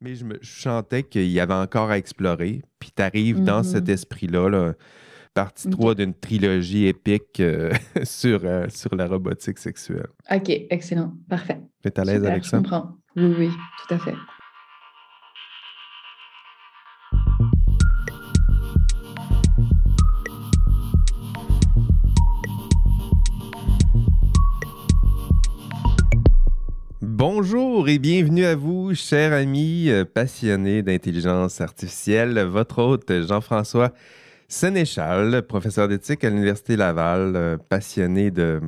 Mais je, me, chantais qu'il y avait encore à explorer. Puis tu arrives dans mm-hmm. cet esprit-là, partie 3 d'une trilogie épique euh, sur, euh, sur la robotique sexuelle. OK, excellent. Parfait. Tu es à l'aise avec ça? Je comprends. Oui, oui, tout à fait. Bonjour et bienvenue à vous, chers amis euh, passionnés d'intelligence artificielle. Votre hôte, Jean-François Sénéchal, professeur d'éthique à l'Université Laval, euh, passionné de,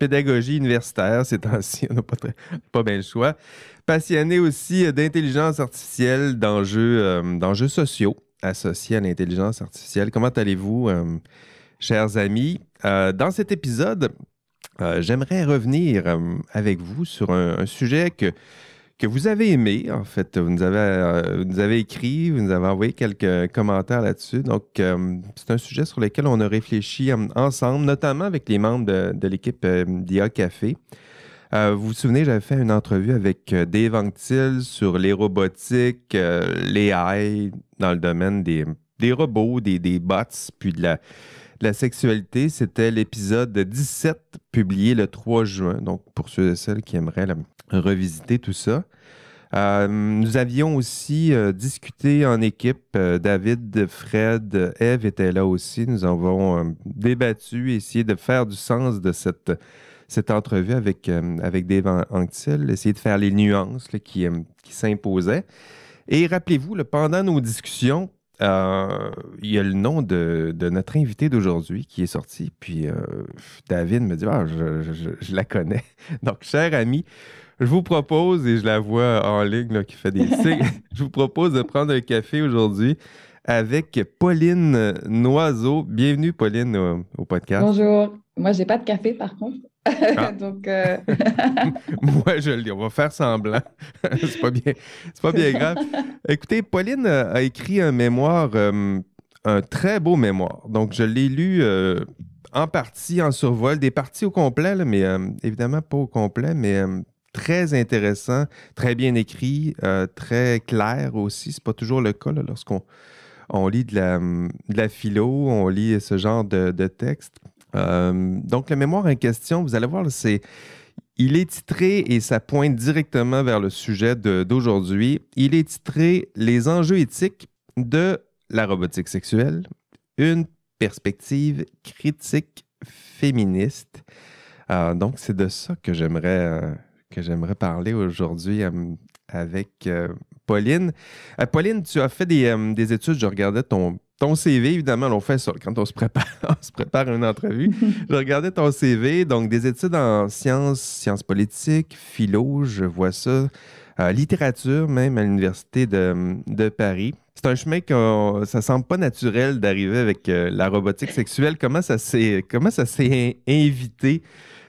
pédagogie universitaire ces temps-ci, on n'a pas, bien le choix. Passionné aussi euh, d'intelligence artificielle, d'enjeux sociaux associés à l'intelligence artificielle. Comment allez-vous, chers amis? dans cet épisode, euh, j'aimerais revenir euh, avec vous sur un, sujet que, que, vous avez aimé. En fait, vous nous avez, euh, vous avez écrit, vous nous avez envoyé quelques commentaires là-dessus. Donc, c'est un sujet sur lequel on a réfléchi ensemble, notamment avec les membres de, l'équipe d'IA Café. vous vous souvenez, j'avais fait une entrevue avec Dave Anctil sur les robotiques, les l'AI dans le domaine des, robots, des, des bots, puis de la, la sexualité. C'était l'épisode 17 publié le 3 juin. Donc, pour ceux et celles qui aimeraient revisiter tout ça. Euh, nous avions aussi euh, discuté en équipe. Euh, David, Fred, Eve étaient là aussi. Nous avons débattu, essayé de faire du sens de cette, cette entrevue avec, avec Dave Anctil, essayer de faire les nuances qui, qui s'imposaient. Et rappelez-vous, pendant nos discussions, euh, il y a le nom de, notre invité d'aujourd'hui qui est sorti. Puis euh, David me dit ah, je, la connais. Donc, cher ami, je vous propose, et je la vois en ligne là, qui fait des signes, je vous propose de prendre un café aujourd'hui avec Pauline Noiseau. Bienvenue, Pauline, au, podcast. Bonjour. Moi, j'ai pas de café, par contre. Ah. Donc, euh, Moi, je le dis, on va faire semblant. c'est pas bien, pas bien grave. Écoutez, Pauline euh, a écrit un mémoire, euh, un très beau mémoire. Donc, je l'ai lu en partie, en survol, des parties au complet, mais évidemment pas au complet, mais très intéressant, très bien écrit, très clair aussi. C'est pas toujours le cas lorsqu'on lit de la, la, philo, on lit ce genre de texte. Euh, donc, le mémoire en question, vous allez voir, c'est. Il est titré, et ça pointe directement vers le sujet d'aujourd'hui, il est titré Les enjeux éthiques de la robotique sexuelle, une perspective critique féministe. Ah, donc, c'est de ça que j'aimerais euh, que j'aimerais parler aujourd'hui euh, avec Pauline. Pauline, tu as fait des, des études, je regardais ton, ton CV, évidemment, on fait quand on se prépare, se prépare à une entrevue. je regardais ton CV, donc des études en sciences, sciences politiques, philo, je vois ça, euh, littérature même à l'Université de, Paris. C'est un chemin que ça semble pas naturel d'arriver avec euh, la robotique sexuelle. Comment ça s'est comment ça s'est invité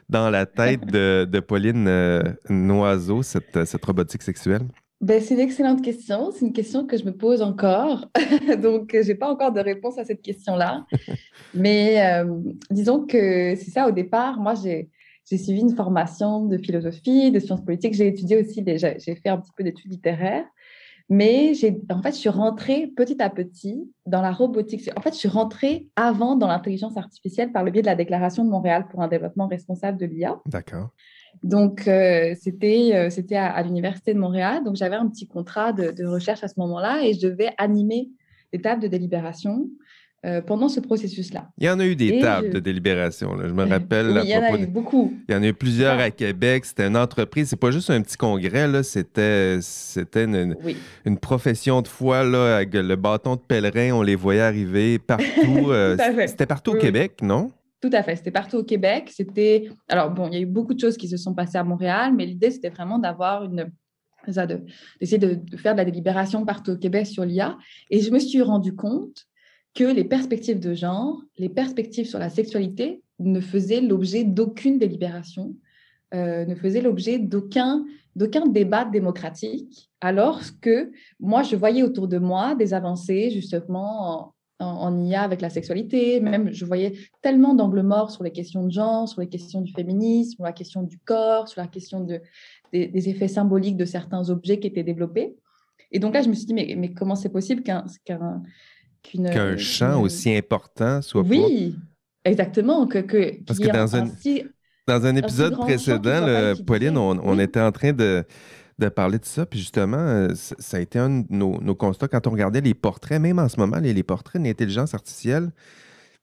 dans la tête de, Pauline euh, Noiseau, cette robotique sexuelle? Ben, c'est une excellente question. C'est une question que je me pose encore. Donc, euh, je n'ai pas encore de réponse à cette question-là. Mais euh, disons que c'est ça, au départ, moi, j'ai, suivi une formation de philosophie, de sciences politiques. J'ai étudié aussi, déjà, j'ai fait un petit peu d'études littéraires. Mais j'ai, en fait, je suis rentrée petit à petit dans la robotique. En fait, je suis rentrée avant dans l'intelligence artificielle par le biais de la déclaration de Montréal pour un développement responsable de l'IA. D'accord. Donc, euh, c'était euh, à, l'Université de Montréal. Donc, j'avais un petit contrat de, recherche à ce moment-là et je devais animer tables de délibération euh, pendant ce processus-là. Il y en a eu des tables de délibération. Je me rappelle. il y en a eu beaucoup. Il y en a eu plusieurs à Québec. C'était une entreprise. C'est pas juste un petit congrès. C'était, une, profession de foi. Là, avec le bâton de pèlerin, on les voyait arriver partout. c'était partout au Québec, non? Tout à fait. C'était partout au Québec. C'était alors bon, il y a eu beaucoup de choses qui se sont passées à Montréal, mais l'idée c'était vraiment d'avoir une d'essayer de, de, faire de la délibération partout au Québec sur l'IA. Et je me suis rendu compte que les perspectives de genre, les perspectives sur la sexualité ne faisaient l'objet d'aucune délibération, euh, ne faisaient l'objet d'aucun d'aucun débat démocratique, alors que moi, je voyais autour de moi des avancées justement en, IA avec la sexualité. Même, je voyais tellement d'angles morts sur les questions de genre, sur les questions du féminisme, sur la question du corps, sur la question de, des, effets symboliques de certains objets qui étaient développés. Et donc là, je me suis dit, mais, mais comment c'est possible qu'un qu'un euh, champ aussi important soit oui, exactement que, que parce que dans un, épisode précédent, le, Pauline, on, était en train de de parler de ça. Puis justement, euh, ça a été un de nos, constats quand on regardait les portraits, même en ce moment, les, les portraits l'intelligence artificielle,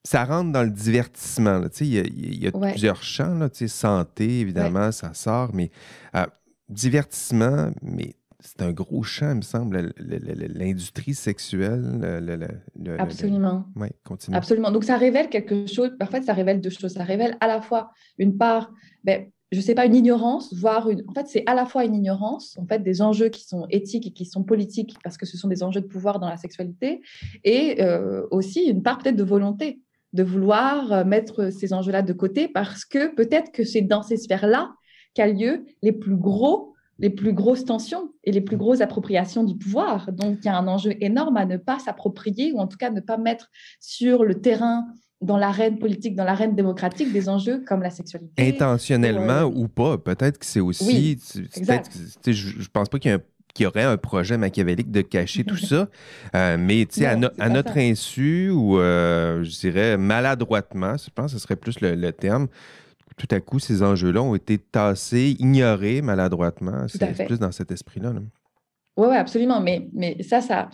ça rentre dans le divertissement. Il y a, plusieurs champs, santé, évidemment, ça sort, mais euh, divertissement, mais c'est un gros champ, il me semble, l'industrie sexuelle. Absolument. Oui, continue. Absolument. Donc, ça révèle quelque chose. Parfait, ça révèle deux choses. Ça révèle à la fois une part ben, je ne sais pas, une ignorance, voire une. En fait, c'est à la fois une ignorance, en fait, des enjeux qui sont éthiques et qui sont politiques, parce que ce sont des enjeux de pouvoir dans la sexualité, et euh, aussi une part peut-être de volonté de vouloir euh, mettre ces enjeux-là de côté, parce que peut-être que c'est dans ces sphères-là qu'a lieu les plus gros les plus grosses tensions et les plus grosses appropriations du pouvoir. Donc, il y a un enjeu énorme à ne pas s'approprier ou en tout cas ne pas mettre sur le terrain dans l'arène politique, dans l'arène démocratique, des enjeux comme la sexualité. Intentionnellement euh, ou, pas, peut-être que c'est aussi. Oui, exact. Je, ne pense pas qu'il y, aurait un projet machiavélique de cacher tout ça, euh, mais à, notre insu ou euh, je dirais maladroitement, je pense que ce serait plus le, terme, tout à coup, ces enjeux-là ont été tassés, ignorés maladroitement. C'est plus dans cet esprit-là. Oui, ouais, absolument. Mais, mais ça, ça,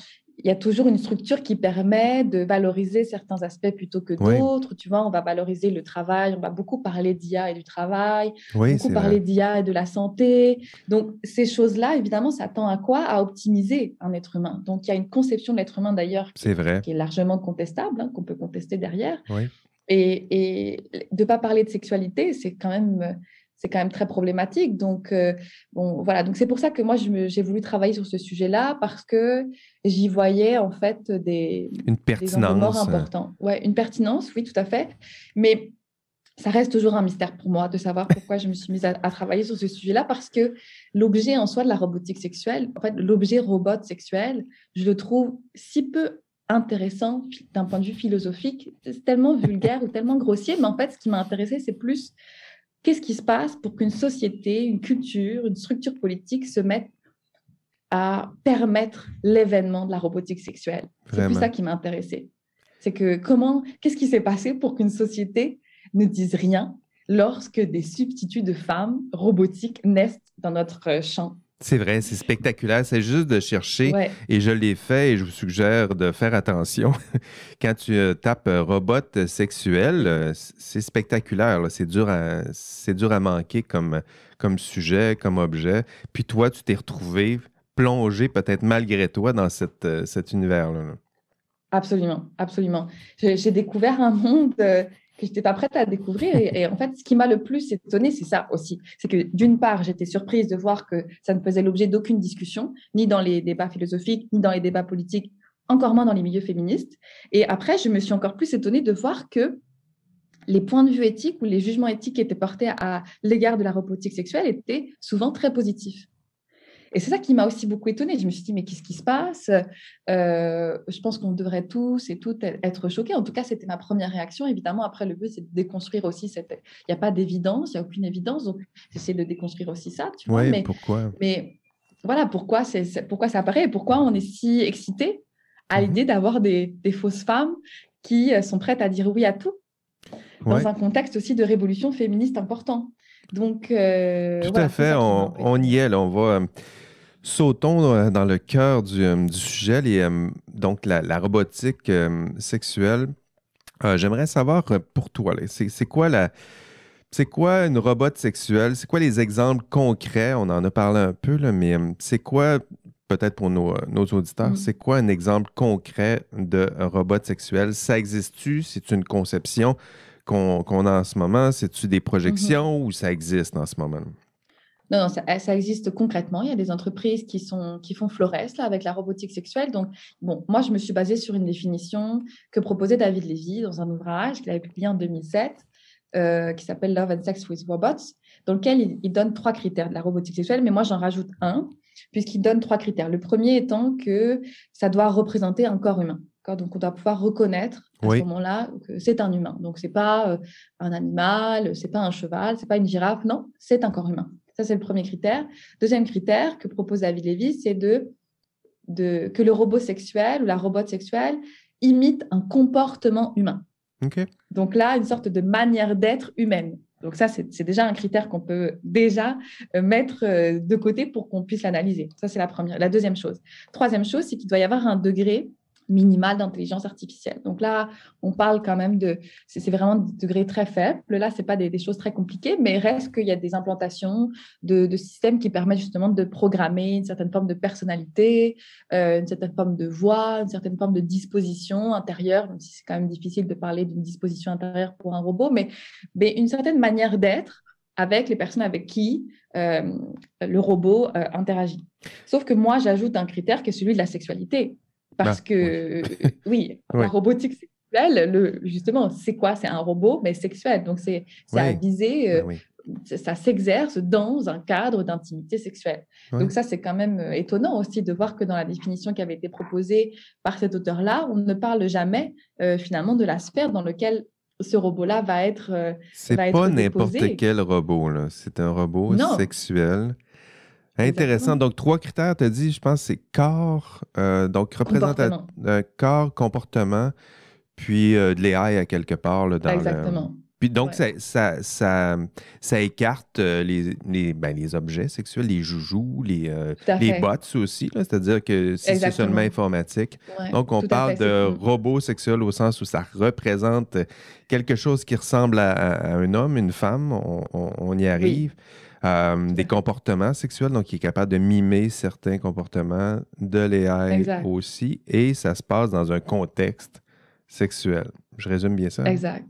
il y a toujours une structure qui permet de valoriser certains aspects plutôt que d'autres. Tu vois, on va valoriser le travail, on va beaucoup parler d'IA et du travail, beaucoup parler d'IA et de la santé. Donc, ces choses-là, évidemment, ça tend à quoi À optimiser un être humain. Donc, il y a une conception de l'être humain, d'ailleurs, qui, est largement contestable, hein, qu'on peut contester derrière. Et, et, de ne pas parler de sexualité, c'est quand même euh, c'est quand même très problématique. Donc, euh, bon, voilà. Donc, c'est pour ça que moi, j'ai voulu travailler sur ce sujet-là parce que j'y voyais en fait des une pertinence euh. Ouais, une pertinence, oui, tout à fait. Mais ça reste toujours un mystère pour moi de savoir pourquoi je me suis mise à, travailler sur ce sujet-là parce que l'objet en soi de la robotique sexuelle, en fait, l'objet robot sexuel, je le trouve si peu intéressant d'un point de vue philosophique, c'est tellement vulgaire ou tellement grossier, mais en fait, ce qui m'a intéressé, c'est plus Qu'est-ce qui se passe pour qu'une société, une culture, une structure politique se mette à permettre l'événement de la robotique sexuelle C'est plus ça qui m'intéressait. C'est que comment, qu'est-ce qui s'est passé pour qu'une société ne dise rien lorsque des substituts de femmes robotiques naissent dans notre euh, champ c'est vrai, c'est spectaculaire. C'est juste de chercher. Et je l'ai fait et je vous suggère de faire attention. Quand tu euh, tapes euh, robot sexuel, euh, c'est spectaculaire. C'est dur, à, dur à manquer comme, comme sujet, comme objet. Puis toi, tu t'es retrouvé plongé peut-être malgré toi dans cette, cet univers-là. Absolument, absolument. J'ai découvert un monde que j'étais pas prête à découvrir. Et, en fait, ce qui m'a le plus étonnée, c'est ça aussi. C'est que d'une part, j'étais surprise de voir que ça ne faisait l'objet d'aucune discussion, ni dans les débats philosophiques, ni dans les débats politiques, encore moins dans les milieux féministes. Et après, je me suis encore plus étonnée de voir que les points de vue éthiques ou les jugements éthiques qui étaient portés à l'égard de la robotique sexuelle étaient souvent très positifs. Et c'est ça qui m'a aussi beaucoup étonnée. Je me suis dit, mais qu'est-ce qui se passe euh, Je pense qu'on devrait tous et toutes être choqués. En tout cas, c'était ma première réaction. Évidemment, après, le but, c'est de déconstruire aussi cette... Il n'y a pas d'évidence, il n'y a aucune évidence. Donc, j'essaie de déconstruire aussi ça, tu mais, pourquoi Mais voilà, pourquoi, ça apparaît et pourquoi on est si excité à mhm. l'idée d'avoir des fausses femmes qui euh, sont prêtes à dire oui à tout dans un contexte aussi de révolution féministe important. Donc, euh, tout à fait, on, y est, on va. Euh, sautons euh, dans le cœur du, sujet, les, donc la, robotique sexuelle. J'aimerais savoir pour toi, c'est quoi la, c'est quoi une robot sexuelle? C'est quoi les exemples concrets? On en a parlé un peu, là, mais c'est quoi, peut-être pour nos, nos auditeurs, mm. c'est quoi un exemple concret de robot sexuel? Ça existe-tu? C'est une conception? qu'on a en ce moment? C'est-tu des projections mhm. ou ça existe en ce moment? Non, ça, existe concrètement. Il y a des entreprises qui, sont, qui font Flores avec la robotique sexuelle. Donc, bon, moi, je me suis basée sur une définition que proposait David Lévy dans un ouvrage qu'il avait publié en 2007, euh, qui s'appelle Love and Sex with Robots, dans lequel il, donne trois critères de la robotique sexuelle, mais moi, j'en rajoute un, puisqu'il donne trois critères. Le premier étant que ça doit représenter un corps humain. Donc, on doit pouvoir reconnaître à ce moment-là que c'est un humain. Donc, ce n'est pas euh, un animal, ce n'est pas un cheval, ce n'est pas une girafe. Non, c'est un corps humain. Ça, c'est le premier critère. Deuxième critère que propose David Levy, c'est de, que le robot sexuel ou la robote sexuelle imite un comportement humain. Donc là, une sorte de manière d'être humaine. Donc ça, c'est déjà un critère qu'on peut déjà euh, mettre euh, de côté pour qu'on puisse l'analyser. Ça, c'est la première. La deuxième chose. Troisième chose, c'est qu'il doit y avoir un degré minimal d'intelligence artificielle. Donc là, on parle quand même de, c'est vraiment des degrés très faibles. Là, c'est pas des, choses très compliquées, mais reste qu'il y a des implantations de, systèmes qui permettent justement de programmer une certaine forme de personnalité, euh, une certaine forme de voix, une certaine forme de disposition intérieure, même si c'est quand même difficile de parler d'une disposition intérieure pour un robot, mais, une certaine manière d'être avec les personnes avec qui euh, le robot euh, interagit. Sauf que moi, j'ajoute un critère qui est celui de la sexualité. Parce ah, que, oui, euh, la robotique sexuelle, le, justement, c'est quoi C'est un robot, mais sexuel. Donc, c'est ouais. Ben euh, ça s'exerce dans un cadre d'intimité sexuelle. Donc, ça, c'est quand même euh, étonnant aussi de voir que dans la définition qui avait été proposée par cet auteur-là, on ne parle jamais finalement de la sphère dans laquelle ce robot-là va être. c'est pas n'importe quel robot, C'est un robot sexuel Intéressant. Donc, trois critères, tu as dit, je pense, c'est corps, euh, donc représentation, euh, corps, comportement, puis les euh, de l'AI à quelque part. Là, dans Exactement. Puis donc, ça, ça, ça, ça, écarte les, les, ben, les, objets sexuels, les joujoux, les, les bots aussi, c'est-à-dire que si c'est seulement informatique. donc, on parle de robot sexuel au sens où ça représente quelque chose qui ressemble à, un homme, une femme, on, y arrive. Euh, des comportements sexuels, donc il est capable de mimer certains comportements de l'AI aussi, et ça se passe dans un contexte sexuel. Je résume bien ça. Exact.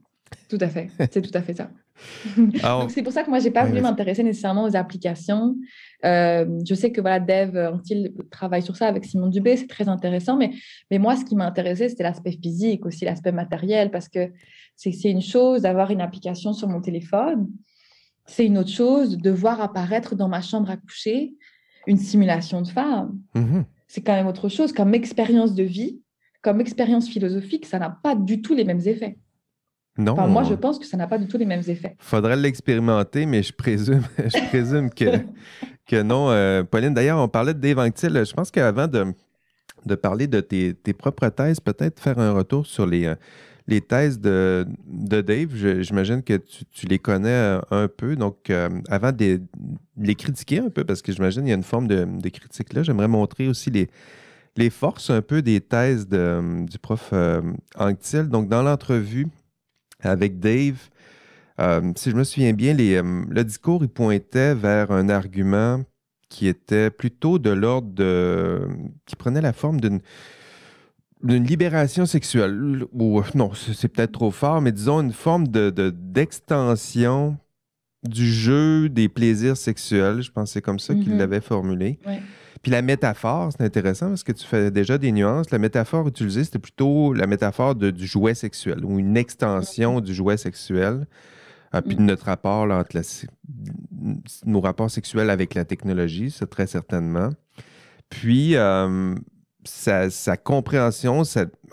Tout à fait. C'est tout à fait ça. c'est pour ça que moi, je n'ai pas voulu m'intéresser nécessairement aux applications. Euh, je sais que voilà, Dev euh, on travaille sur ça avec Simon Dubé, c'est très intéressant, mais, mais moi, ce qui m'intéressait, c'était l'aspect physique, aussi l'aspect matériel, parce que c'est, c'est une chose d'avoir une application sur mon téléphone, c'est une autre chose de voir apparaître dans ma chambre à coucher une simulation de femme. Mhm. C'est quand même autre chose. Comme expérience de vie, comme expérience philosophique, ça n'a pas du tout les mêmes effets. Non. moi, je pense que ça n'a pas du tout les mêmes effets. Faudrait l'expérimenter, mais je présume, je présume que, que non. Euh, Pauline, d'ailleurs, on parlait de Je pense qu'avant de, de parler de tes, tes propres thèses, peut-être faire un retour sur les, euh, les thèses de, Dave, j'imagine que tu, les connais euh, un peu. Donc, euh, avant de les critiquer un peu, parce que j'imagine qu'il y a une forme de, critique là, j'aimerais montrer aussi les, forces un peu des thèses du prof euh, Donc, dans l'entrevue avec Dave, euh, si je me souviens bien, le discours, il pointait vers un argument qui était plutôt de l'ordre de... qui prenait la forme d'une d'une libération sexuelle, ou non, c'est peut-être trop fort, mais disons une forme d'extension de, d'extension du jeu des plaisirs sexuels. Je pense c'est comme ça qu'il mm-hmm. l'avait formulé. Puis la métaphore, c'est intéressant parce que tu fais déjà des nuances. La métaphore utilisée, c'était plutôt la métaphore du jouet sexuel ou une extension mm-hmm. du jouet sexuel. Ah, puis de mm-hmm. notre rapport entre nos rapports sexuels avec la technologie, ça très certainement. Puis, euh, sa, compréhension,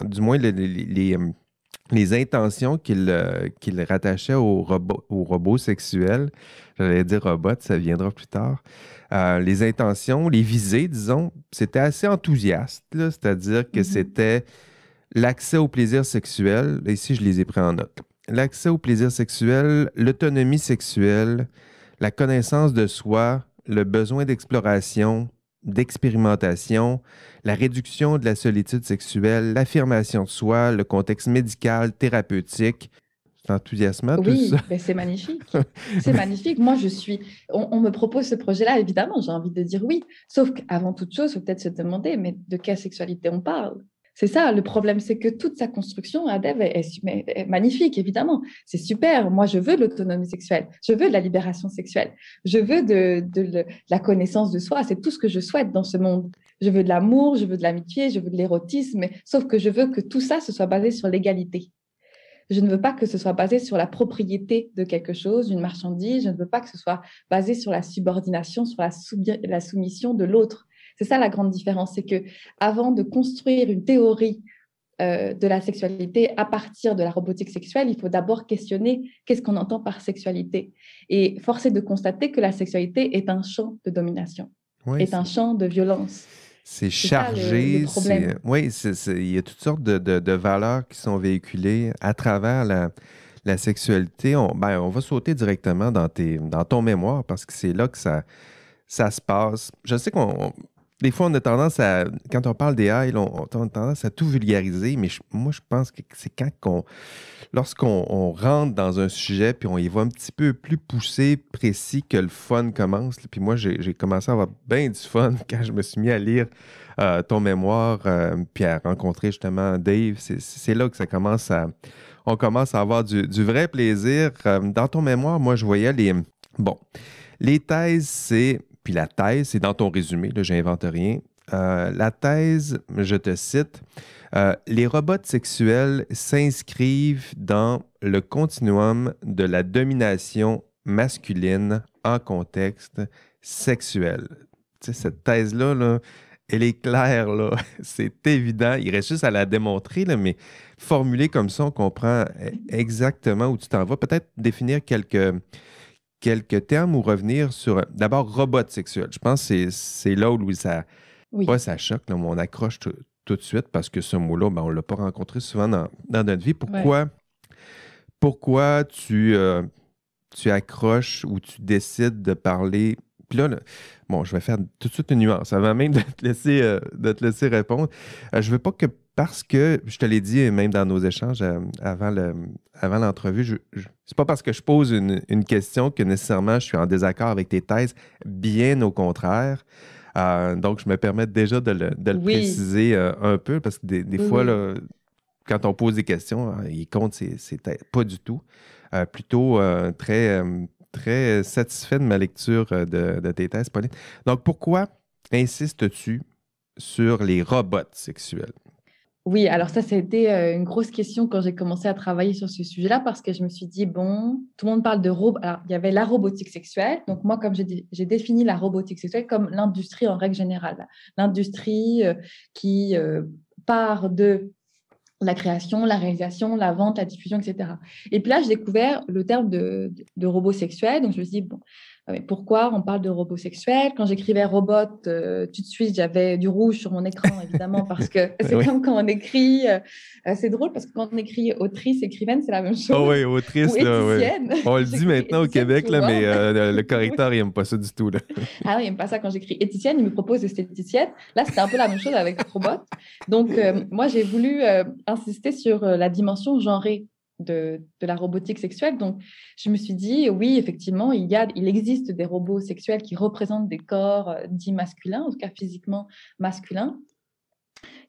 du moins les, euh, intentions euh, qu'il rattachait au robot, au sexuel, j'allais dire robot, ça viendra plus tard, euh, les intentions, les visées, disons, c'était assez enthousiaste, c'est-à-dire que mhm. c'était l'accès au plaisir sexuel, ici je les ai pris en note, l'accès au plaisir sexuel, l'autonomie sexuelle, la connaissance de soi, le besoin d'exploration, d'expérimentation, la réduction de la solitude sexuelle, l'affirmation de soi, le contexte médical, thérapeutique. C'est enthousiasmant, oui, tout ça. Ben, c'est magnifique. c'est magnifique. Moi, je suis. On, me propose ce projet-là, évidemment, j'ai envie de dire oui. Sauf qu'avant toute chose, il faut peut-être se demander, mais de quelle sexualité on parle c'est ça, le problème, c'est que toute sa construction à est, magnifique, évidemment. C'est super. Moi, je veux l'autonomie sexuelle. Je veux de la libération sexuelle. Je veux de, la connaissance de soi. C'est tout ce que je souhaite dans ce monde. Je veux de l'amour, je veux de l'amitié, je veux de l'érotisme. Sauf que je veux que tout ça, se soit basé sur l'égalité. Je ne veux pas que ce soit basé sur la propriété de quelque chose, d'une marchandise. Je ne veux pas que ce soit basé sur la subordination, sur la soumission de l'autre. C'est ça la grande différence, c'est que avant de construire une théorie euh, de la sexualité à partir de la robotique sexuelle, il faut d'abord questionner qu'est-ce qu'on entend par sexualité. Et forcer de constater que la sexualité est un champ de domination, est, un champ de violence. C'est chargé, oui, il y a toutes sortes de, valeurs qui sont véhiculées à travers la, sexualité. On, ben, on va sauter directement dans, tes, dans ton mémoire parce que c'est là que ça, ça se passe. Je sais qu'on des fois, on a tendance à, quand on parle des on, on a tendance à tout vulgariser, mais moi, je pense que c'est quand qu'on, lorsqu'on rentre dans un sujet, puis on y va un petit peu plus poussé, précis, que le fun commence. Puis moi, j'ai commencé à avoir bien du fun quand je me suis mis à lire euh, ton mémoire, euh, puis à rencontrer justement Dave. C'est là que ça commence à, on commence à avoir du, vrai plaisir. Euh, dans ton mémoire, moi, je voyais les, bon, les thèses, c'est puis la thèse, c'est dans ton résumé, là, n'invente rien. Euh, la thèse, je te cite, euh, les robots sexuels s'inscrivent dans le continuum de la domination masculine en contexte sexuel. cette thèse-là, elle est claire, là. c'est évident. Il reste juste à la démontrer, mais formulée comme ça, on comprend eh, exactement où tu t'en vas. Peut-être définir quelques, quelques termes ou revenir sur, d'abord, robot sexuel ». Je pense que c'est là où ça, ça choque, on accroche tout, de suite parce que ce mot-là, ben, on ne l'a pas rencontré souvent dans, notre vie. Pourquoi, pourquoi tu, euh, tu accroches ou tu décides de parler puis là, bon, je vais faire tout de suite une nuance avant même de te laisser, euh, de te laisser répondre. Euh, je ne veux pas que parce que, je te l'ai dit même dans nos échanges euh, avant, le, avant l'entrevue, je, n'est c'est pas parce que je pose une, une, question que nécessairement je suis en désaccord avec tes thèses, bien au contraire. Euh, donc, je me permets déjà de le, de le préciser euh, un peu, parce que des, des fois, mhm. là, quand on pose des questions, ils comptent ses, Pas du tout. plutôt très, très satisfait de ma lecture de, de tes thèses, Pauline. Donc, pourquoi insistes-tu sur les robots sexuels? Oui, alors ça, ça a été euh, une grosse question quand j'ai commencé à travailler sur ce sujet-là parce que je me suis dit, bon, tout le monde parle de robot. Alors, il y avait la robotique sexuelle. Donc, moi, comme j'ai défini la robotique sexuelle comme l'industrie en règle générale, l'industrie euh, qui euh, part de la création, la réalisation, la vente, la diffusion, etc. Et puis là, j'ai découvert le terme de, de robot sexuel. Donc, je me suis dit, bon, ah pourquoi on parle de robots sexuels Quand j'écrivais robot, euh, tout de suite, j'avais du rouge sur mon écran, évidemment, parce que c'est comme quand on écrit. c'est euh, drôle parce que quand on écrit autrice, écrivaine, c'est la même ah chose. Oh oui, autrice. oui. On le dit maintenant au Québec, là, mais euh, le correcteur, il n'aime pas ça du tout. Là. ah oui, il n'aime pas ça quand j'écris éthicienne, il me propose esthéticienne. Là, c'était un peu la même chose avec robot. Donc, moi, j'ai voulu insister sur la dimension genrée de, la robotique sexuelle. Donc, je me suis dit, oui, effectivement, il, y a, il existe des robots sexuels qui représentent des corps euh, dits masculins, en tout cas physiquement masculins.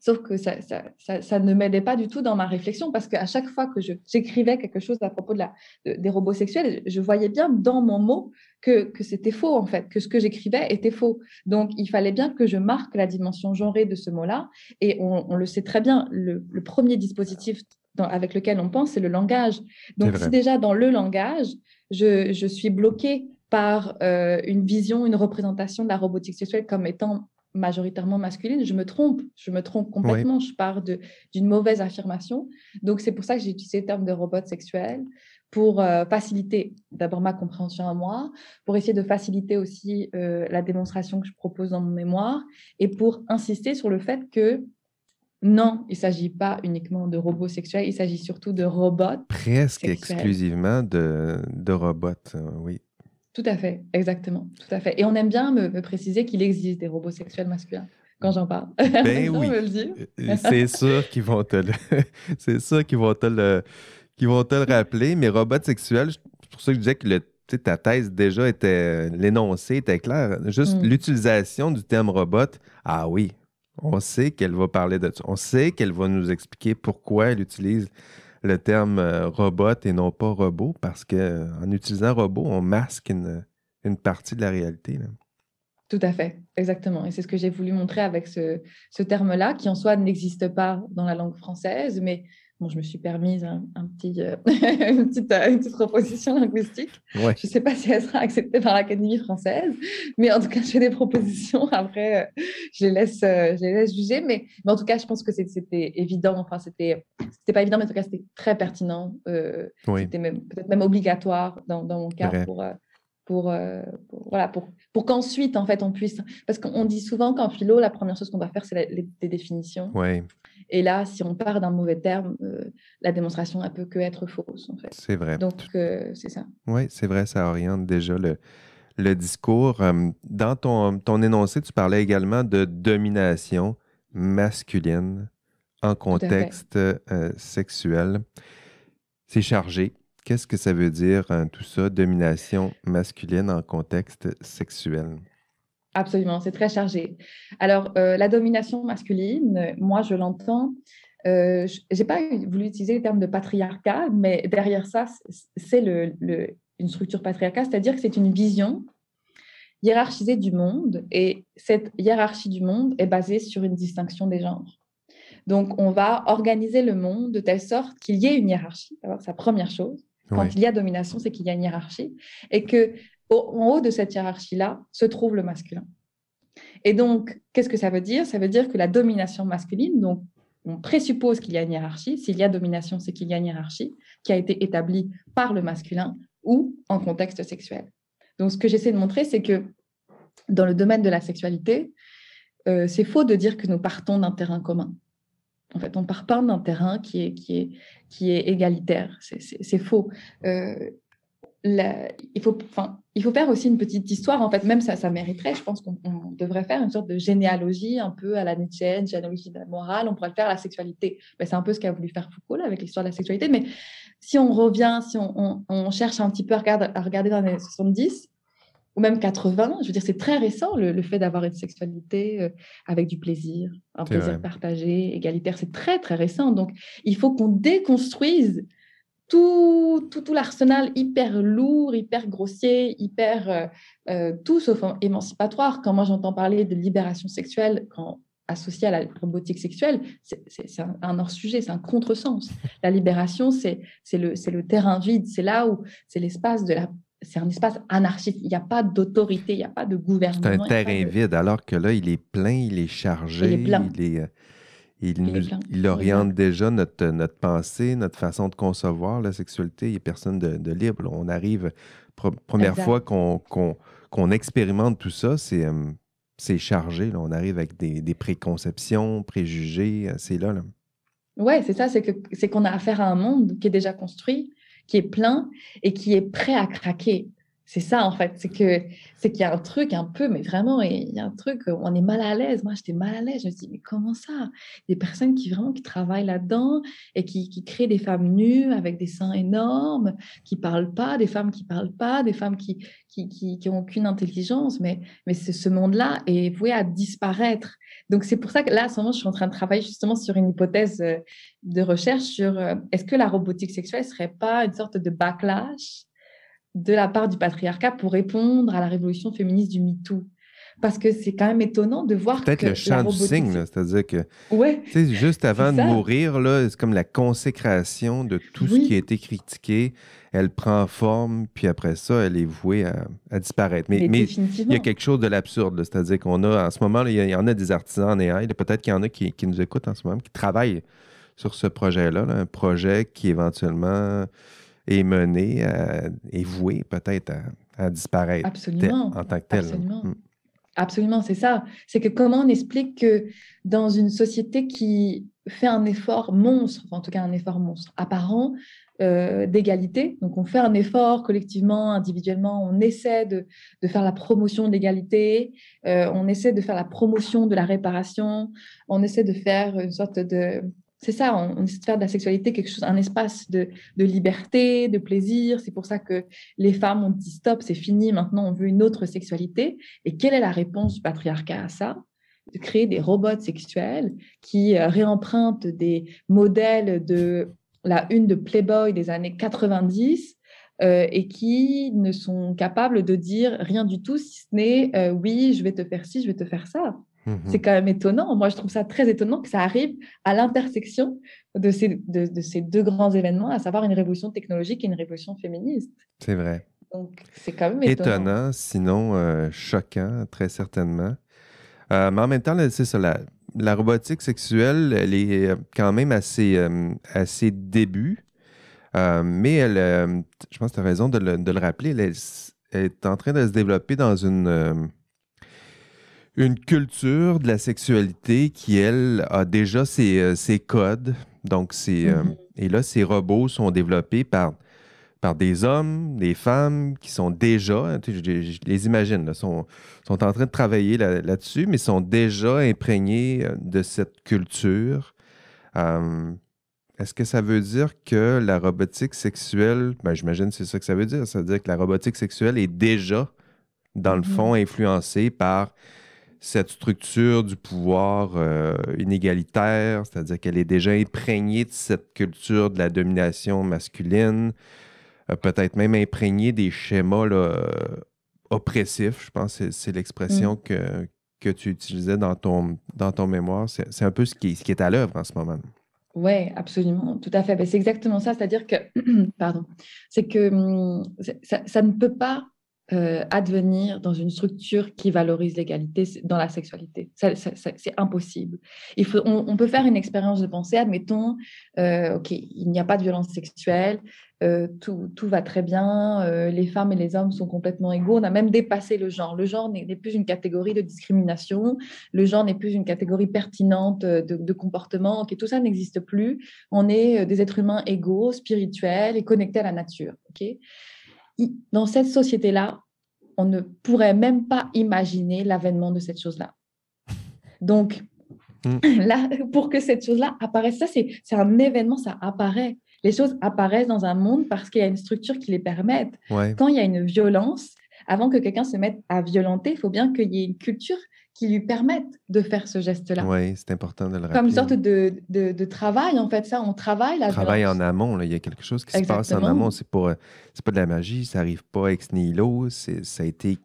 Sauf que ça, ne m'aidait pas du tout dans ma réflexion parce qu'à chaque fois que j'écrivais quelque chose à propos de la, des robots sexuels, je voyais bien dans mon mot que, c'était faux en fait, que ce que j'écrivais était faux. Donc il fallait bien que je marque la dimension genrée de ce mot-là. Et on, le sait très bien, le premier dispositif avec lequel on pense, c'est le langage. Donc si déjà dans le langage, je, suis bloquée par euh, une vision, une représentation de la robotique sexuelle comme étant majoritairement masculine, je me trompe, je me trompe complètement, je pars d'une mauvaise affirmation. Donc c'est pour ça que j'ai utilisé le terme de robot sexuel pour euh, faciliter d'abord ma compréhension à moi, pour essayer de faciliter aussi euh, la démonstration que je propose dans mon mémoire et pour insister sur le fait que non, il ne s'agit pas uniquement de robots sexuels, il s'agit surtout de robots. Presque exclusivement de, robots, euh, oui. Tout à fait, exactement, tout à fait. Et on aime bien me, préciser qu'il existe des robots sexuels masculins quand j'en parle. Ben oui, euh, euh, c'est sûr qu'ils vont te le, c'est sûr qu'ils vont te le, vont te le rappeler. Mais robots sexuels, c'est pour ça que je disais que le ta thèse déjà était l'énoncé était clair. Juste mm. l'utilisation du terme robot. Ah oui, on sait qu'elle va parler de ça. On sait qu'elle va nous expliquer pourquoi elle utilise le terme euh, robot et non pas robot, parce qu'en euh, utilisant robot, on masque une, partie de la réalité. Tout à fait, exactement. Et c'est ce que j'ai voulu montrer avec ce, ce terme-là, qui en soi n'existe pas dans la langue française, mais Bon, je me suis permise un, petit, euh, euh, une, petite, proposition linguistique. Je ne sais pas si elle sera acceptée par l'Académie française, mais en tout cas, je fais des propositions. Après, euh, je, les laisse, je les laisse juger. Mais, en tout cas, je pense que c'était évident. Enfin, c'était pas évident, mais en tout cas, c'était très pertinent. C'était peut-être même obligatoire dans, dans mon cas pour, pour, voilà, pour, pour qu'ensuite, en fait, on puisse. Parce qu'on dit souvent qu'en philo, la première chose qu'on doit faire, c'est les définitions. Ouais. Et là, si on part d'un mauvais terme, euh, la démonstration, ne peut que être fausse, en fait. C'est vrai. Donc, euh, c'est ça. Oui, c'est vrai, ça oriente déjà le, discours. Euh, dans ton, ton, énoncé, tu parlais également de domination masculine en contexte sexuel. C'est chargé. Qu'est-ce que ça veut dire, tout ça, domination masculine en contexte sexuel? Absolument, c'est très chargé. Alors, euh, la domination masculine, moi, je l'entends. Euh, je n'ai pas voulu utiliser le terme de patriarcat, mais derrière ça, c'est le, une structure patriarcale, c'est-à-dire que c'est une vision hiérarchisée du monde, et cette hiérarchie du monde est basée sur une distinction des genres. Donc, on va organiser le monde de telle sorte qu'il y ait une hiérarchie. c'est la première chose. Quand il y a domination, c'est qu'il y a une hiérarchie. Et que en haut de cette hiérarchie-là se trouve le masculin. Et donc, qu'est-ce que ça veut dire Ça veut dire que la domination masculine, donc on présuppose qu'il y a une hiérarchie, s'il y a domination, c'est qu'il y a une hiérarchie qui a été établie par le masculin ou en contexte sexuel. Donc, ce que j'essaie de montrer, c'est que dans le domaine de la sexualité, euh, c'est faux de dire que nous partons d'un terrain commun. En fait, on part pas d'un terrain qui est, qui est, qui est égalitaire. C'est faux. Euh, il, faut, enfin, il faut faire aussi une petite histoire, en fait, même ça, ça mériterait, je pense qu'on devrait faire une sorte de généalogie un peu à la Nietzsche, généalogie de la morale, on pourrait faire la sexualité. mais ben, c'est un peu ce qu'a voulu faire Foucault avec l'histoire de la sexualité, mais si on revient, si on, cherche un petit peu à, regarder, à regarder dans les 70, ou même 80, je veux dire, c'est très récent le, fait d'avoir une sexualité euh, avec du plaisir, un plaisir partagé, égalitaire, c'est très très récent. Donc, il faut qu'on déconstruise tout, tout, tout l'arsenal hyper lourd, hyper grossier, hyper euh, euh, tout sauf émancipatoire. Quand moi j'entends parler de libération sexuelle, quand associé à la robotique sexuelle, c'est un, hors-sujet, c'est un contresens. La libération, c'est le, le terrain vide, c'est là où c'est l'espace de la c'est un espace anarchique. Il n'y a pas d'autorité, il n'y a pas de gouvernement. C'est un terrain vide, alors que là, il est plein, il est chargé. Il est... Il, oriente déjà notre, pensée, notre façon de concevoir la sexualité. Il n'y a personne de, libre. On arrive, première fois qu'on expérimente tout ça, c'est euh, chargé. On arrive avec des, préconceptions, préjugés. Euh, c'est là. Oui, c'est ça. C'est qu'on a affaire à un monde qui est déjà construit, qui est plein et qui est prêt à craquer. C'est ça, en fait. C'est que c'est qu'il y a un truc un peu, mais vraiment, il y a un truc, euh, on est mal à l'aise. Moi, j'étais mal à l'aise. Je me suis dit, mais comment ça Des personnes qui vraiment qui travaillent là-dedans et qui, qui, créent des femmes nues avec des seins énormes, qui parlent pas, des femmes qui parlent pas, des femmes qui qui, qui, ont aucune intelligence. Mais, mais ce monde-là est voué à disparaître. Donc, c'est pour ça que là, à ce moment, je suis en train de travailler justement sur une hypothèse euh, de recherche sur euh, est-ce que la robotique sexuelle serait pas une sorte de backlash de la part du patriarcat pour répondre à la révolution féministe du MeToo. Parce que c'est quand même étonnant de voir Peut-être le chant du signe, c'est-à-dire que ouais, juste avant de mourir, là, c'est comme la consécration de tout ce qui a été critiqué. Elle prend forme, puis après ça, elle est vouée à, disparaître. Mais, il y a quelque chose de l'absurde, c'est-à-dire qu'on a, en ce moment, il y en a des artisans en AI, peut-être qu'il y en a qui, nous écoutent en ce moment, qui travaillent sur ce projet là, un projet qui éventuellement est menée à, est euh, vouée peut-être à, disparaître en tant que tel Absolument. Mm. Absolument, c'est ça. C'est que comment on explique que dans une société qui fait un effort monstre, en tout cas un effort monstre, apparent, euh, d'égalité. Donc, on fait un effort collectivement, individuellement, on essaie de, de faire la promotion de l'égalité, euh, on essaie de faire la promotion de la réparation, on essaie de faire une sorte de c'est ça, on, essaie de faire de la sexualité quelque chose, un espace de, liberté, de plaisir. C'est pour ça que les femmes ont dit stop, c'est fini, maintenant on veut une autre sexualité. Et quelle est la réponse du patriarcat à ça de créer des robots sexuels qui euh, réempruntent des modèles de la une de Playboy des années 90 euh, et qui ne sont capables de dire rien du tout si ce n'est euh, oui, je vais te faire ci, je vais te faire ça. Mhm. C'est quand même étonnant. Moi, je trouve ça très étonnant que ça arrive à l'intersection de ces, de, ces deux grands événements, à savoir une révolution technologique et une révolution féministe. C'est vrai. Donc, c'est quand même étonnant. étonnant sinon euh, choquant, très certainement. Euh, mais en même temps, c'est ça, la, robotique sexuelle, elle est euh, quand même assez ses, euh, mais elle, je pense que tu as raison de le, de le rappeler, elle est, en train de se développer dans une une culture de la sexualité qui, elle, a déjà ses, euh, codes. Donc, c'est euh, mhm. et là, ces robots sont développés par, par des hommes, des femmes qui sont déjà, hein, je, les imagine, sont, sont en train de travailler là-dessus, mais sont déjà imprégnés euh, de cette culture. Est-ce que ça veut dire que la robotique sexuelle, ben, j'imagine c'est ça que ça veut dire, ça veut dire que la robotique sexuelle est déjà, dans le mhm. fond, influencée par cette structure du pouvoir euh, inégalitaire, c'est-à-dire qu'elle est déjà imprégnée de cette culture de la domination masculine, euh, peut-être même imprégnée des schémas euh, oppressifs, je pense que c'est l'expression mm. que, que tu utilisais dans ton, dans ton mémoire. C'est un peu ce qui, est à l'œuvre en ce moment. Oui, absolument, tout à fait. Ben, c'est exactement ça, c'est-à-dire que, pardon, c'est que hum, ça, ne peut pas euh, advenir dans une structure qui valorise l'égalité dans la sexualité. C'est impossible. on, peut faire une expérience de pensée, admettons, euh, OK, il n'y a pas de violence sexuelle, euh, tout, va très bien, les femmes et les hommes sont complètement égaux, on a même dépassé le genre. Le genre n'est plus une catégorie de discrimination, le genre n'est plus une catégorie pertinente de, comportement, tout ça n'existe plus. On est des êtres humains égaux, spirituels et connectés à la nature. OK dans cette société-là, on ne pourrait même pas imaginer l'avènement de cette chose-là. Donc, mm. pour que cette chose-là apparaisse, ça, c'est un événement, ça apparaît. Les choses apparaissent dans un monde parce qu'il y a une structure qui les permette. Quand il y a une violence, avant que quelqu'un se mette à violenter, il faut bien qu'il y ait une culture qui lui permettent de faire ce geste-là. Oui, c'est important de le rappeler. Comme une sorte de, de, travail, en fait, ça, on travaille la Travail en amont, là. il y a quelque chose qui se passe en amont. C'est pas, euh, c'est pas de la magie, ça n'arrive pas ex nihilo, ça a été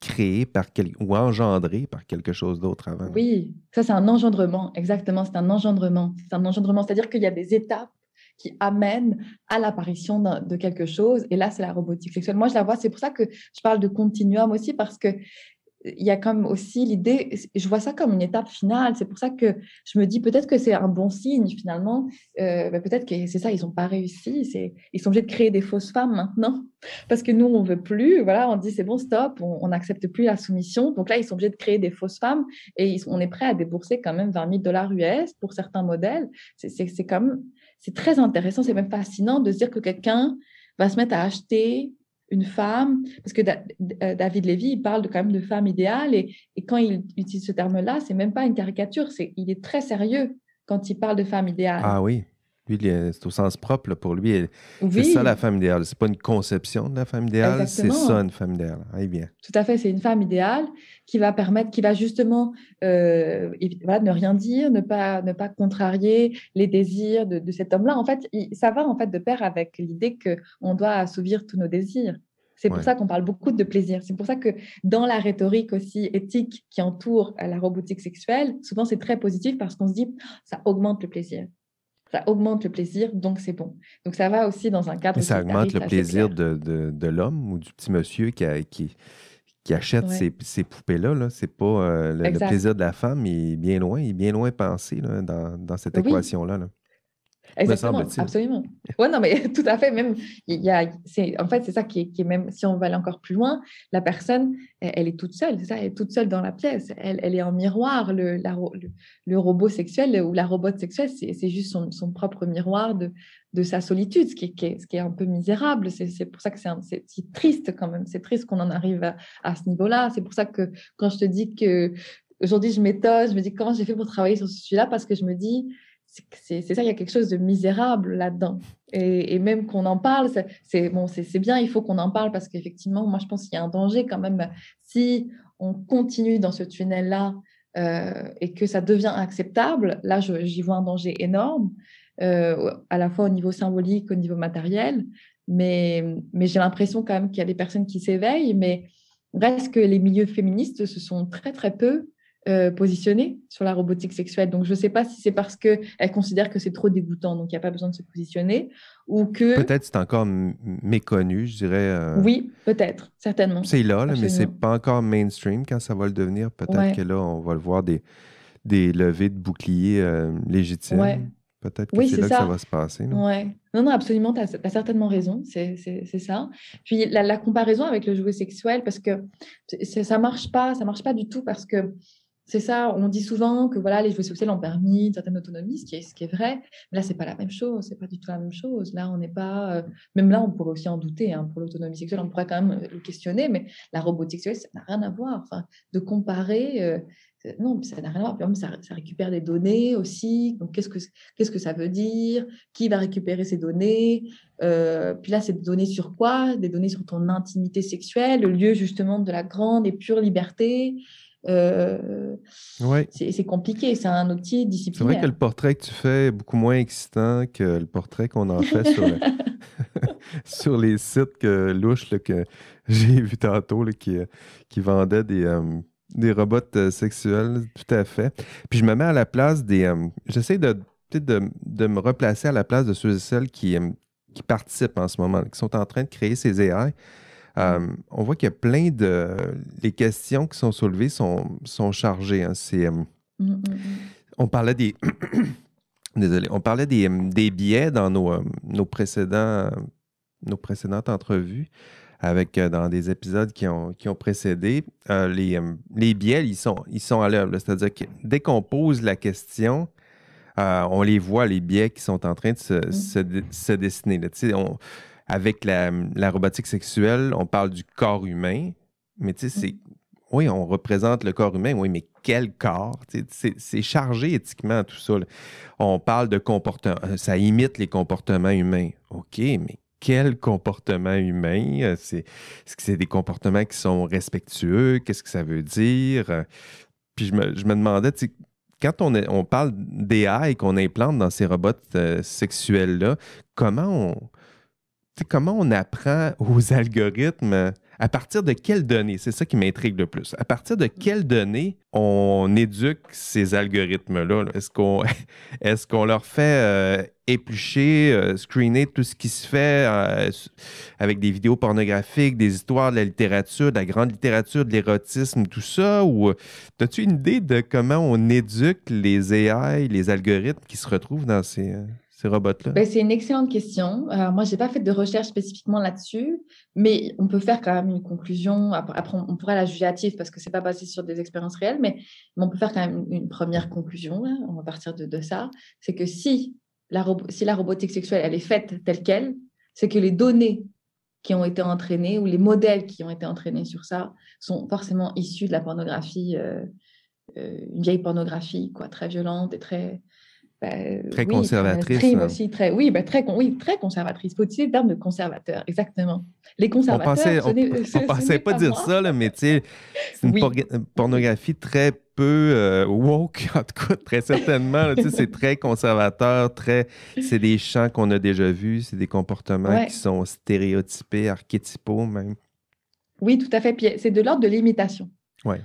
créé par quel, ou engendré par quelque chose d'autre avant. Oui, ça c'est un engendrement, exactement, c'est un engendrement. C'est un engendrement, c'est-à-dire qu'il y a des étapes qui amènent à l'apparition de quelque chose, et là c'est la robotique sexuelle. Moi je la vois, c'est pour ça que je parle de continuum aussi, parce que il y a comme aussi l'idée, je vois ça comme une étape finale. C'est pour ça que je me dis peut-être que c'est un bon signe finalement. Euh, bah, peut-être que c'est ça, ils n'ont pas réussi. ils sont obligés de créer des fausses femmes maintenant parce que nous on veut plus. Voilà, on dit c'est bon, stop, on n'accepte plus la soumission. Donc là, ils sont obligés de créer des fausses femmes et on est prêt à débourser quand même 20 000 dollars US pour certains modèles. c'est c'est très intéressant, c'est même fascinant de se dire que quelqu'un va se mettre à acheter une femme, parce que euh, David Levy, parle quand même de femme idéale, et, quand il utilise ce terme-là, c'est même pas une caricature, c'est il est très sérieux quand il parle de femme idéale. Ah oui c'est au sens propre pour lui. C'est ça la femme idéale. C'est pas une conception de la femme idéale, c'est ça une femme idéale. bien. Tout à fait, c'est une femme idéale qui va permettre, qui va justement euh, ne rien dire, ne pas, ne pas contrarier les désirs de, cet homme-là. En fait, ça va en fait de pair avec l'idée qu'on doit assouvir tous nos désirs. C'est pour ça qu'on parle beaucoup de plaisir. C'est pour ça que dans la rhétorique aussi éthique qui entoure la robotique sexuelle, souvent c'est très positif parce qu'on se dit oh, ça augmente le plaisir ça augmente le plaisir, donc c'est bon. Donc ça va aussi dans un cadre. ça augmente le plaisir de, de, l'homme ou du petit monsieur qui, qui, qui achète ces, ces poupées-là. -là, c'est pas euh, le, plaisir de la femme, est bien loin, il est bien loin pensé là, dans, dans, cette équation-là. là Exactement, absolument. Ouais, non, mais tout à fait. Même, il y a, en fait, c'est ça qui est, qui même, si on va aller encore plus loin, la personne, e, elle, est toute seule, C'est ça, elle est toute seule dans la pièce. Elle, elle est en miroir. Le, la, le, robot sexuel ou la robote sexuelle, c'est juste son, son, propre miroir de, de sa solitude, ce qui, est, ce qui est un peu misérable. C'est pour ça que c'est triste quand même. C'est triste qu'on en arrive à, à ce niveau-là. C'est pour ça que quand je te dis que aujourd'hui, je m'étonne, je me dis comment j'ai fait pour travailler sur ce sujet-là, parce que je me dis c'est ça, il y a quelque chose de misérable là-dedans. Et, même qu'on en parle, c'est bon, c'est bien, il faut qu'on en parle parce qu'effectivement, moi je pense qu'il y a un danger quand même. Si on continue dans ce tunnel-là euh, et que ça devient acceptable, là j'y vois un danger énorme, euh, à la fois au niveau symbolique, au niveau matériel. Mais, mais j'ai l'impression quand même qu'il y a des personnes qui s'éveillent, mais reste que les milieux féministes se sont très très peu euh, positionnée sur la robotique sexuelle. Donc, je ne sais pas si c'est parce qu'elle considère que c'est trop dégoûtant, donc il n'y a pas besoin de se positionner, ou que... Peut-être c'est encore méconnu, je dirais. Euh, oui, peut-être, certainement. C'est là, mais mais c'est pas encore mainstream. Quand ça va le devenir, peut-être que là, on va le voir des, des levées de boucliers euh, légitimes. Peut-être que oui, c'est là ça. que ça va se passer. Non, ouais. non, non, absolument, tu as, certainement raison, c'est ça. Puis la, comparaison avec le jouet sexuel, parce que ça ne marche, pas, ça marche pas du tout, parce que c'est ça, on dit souvent que voilà, les jeux sociaux ont permis une certaine autonomie, ce qui est, ce qui est vrai. Mais là, c'est pas la même chose, c'est pas du tout la même chose. Là, on n'est pas. Euh, même là, on pourrait aussi en douter. Hein, pour l'autonomie sexuelle, on pourrait quand même euh, le questionner, mais la robotique sexuelle, ça n'a rien à voir. de comparer, euh, non, ça n'a rien à voir. Puis ça, récupère des données aussi. Donc, qu'est-ce que qu'est-ce que ça veut dire Qui va récupérer ces données Puis là, c'est des données sur quoi Des données sur ton intimité sexuelle, le lieu justement de la grande et pure liberté. Euh, c'est compliqué, c'est un outil disciplinaire. C'est vrai que le portrait que tu fais est beaucoup moins excitant que le portrait qu'on en fait sur, les sites que, louches que j'ai vu tantôt qui, euh, qui vendaient des, euh, robots sexuels, tout à fait. Puis je me mets à la place des... J'essaie de, de, de, me replacer à la place de ceux et celles qui, qui participent en ce moment, qui sont en train de créer ces AI. Euh, on voit qu'il y a plein de... Les questions qui sont soulevées sont, sont chargées. Hein. Euh, mm, mm, mm. On parlait des... Désolé, on parlait des, des biais dans nos, euh, nos, précédents, nos précédentes entrevues avec dans des épisodes qui ont, précédé, les, biais, ils sont, ils sont à l'œuvre. C'est-à-dire que dès qu'on pose la question, on les voit, les biais qui sont en train de se, se, dessiner. on, avec la, robotique sexuelle, on parle du corps humain, mais tu sais, c'est. Oui, on représente le corps humain, oui, mais quel corps? C'est chargé éthiquement tout ça. On parle de comportement, euh, ça imite les comportements humains. OK, mais quel comportement humain? Euh, est -ce que c'est des comportements qui sont respectueux? Qu'est-ce que ça veut dire? Puis je me, demandais, tu quand on, on parle d'AI qu'on implante dans ces robots euh, sexuels-là, comment on, comment on apprend aux algorithmes à partir de quelles données, c'est ça qui m'intrigue le plus, à partir de quelles données on éduque ces algorithmes-là? Est-ce qu'on est leur fait euh, éplucher, euh, screener tout ce qui se fait euh, avec des vidéos pornographiques, des histoires, de la littérature, de la grande littérature, de l'érotisme, tout ça? Ou as-tu une idée de comment on éduque les AI, les algorithmes qui se retrouvent dans ces ces robots-là? Ben, c'est une excellente question. Euh, moi, je n'ai pas fait de recherche spécifiquement là-dessus, mais on peut faire quand même une conclusion. Après, on pourrait la juger hâtive parce que ce n'est pas basé sur des expériences réelles, mais, on peut faire quand même une première conclusion. Hein, on va partir de, ça. C'est que si la, si la robotique sexuelle elle est faite telle qu'elle, c'est que les données qui ont été entraînées ou les modèles qui ont été entraînés sur ça sont forcément issus de la pornographie, euh, euh, une vieille pornographie, quoi, très violente et très bah, très conservatrice. Euh. aussi, très, oui, bah, très, oui, très conservatrice. Faut utiliser le terme de conservateur, exactement. Les conservateurs. On ne pensait pas, dire ça, mais c'est une pornographie très peu euh, woke, tout cas, très certainement. c'est très conservateur, très. C'est des chants qu'on a déjà vus, c'est des comportements qui sont stéréotypés, archétypaux même. Oui, tout à fait. c'est de l'ordre de l'imitation.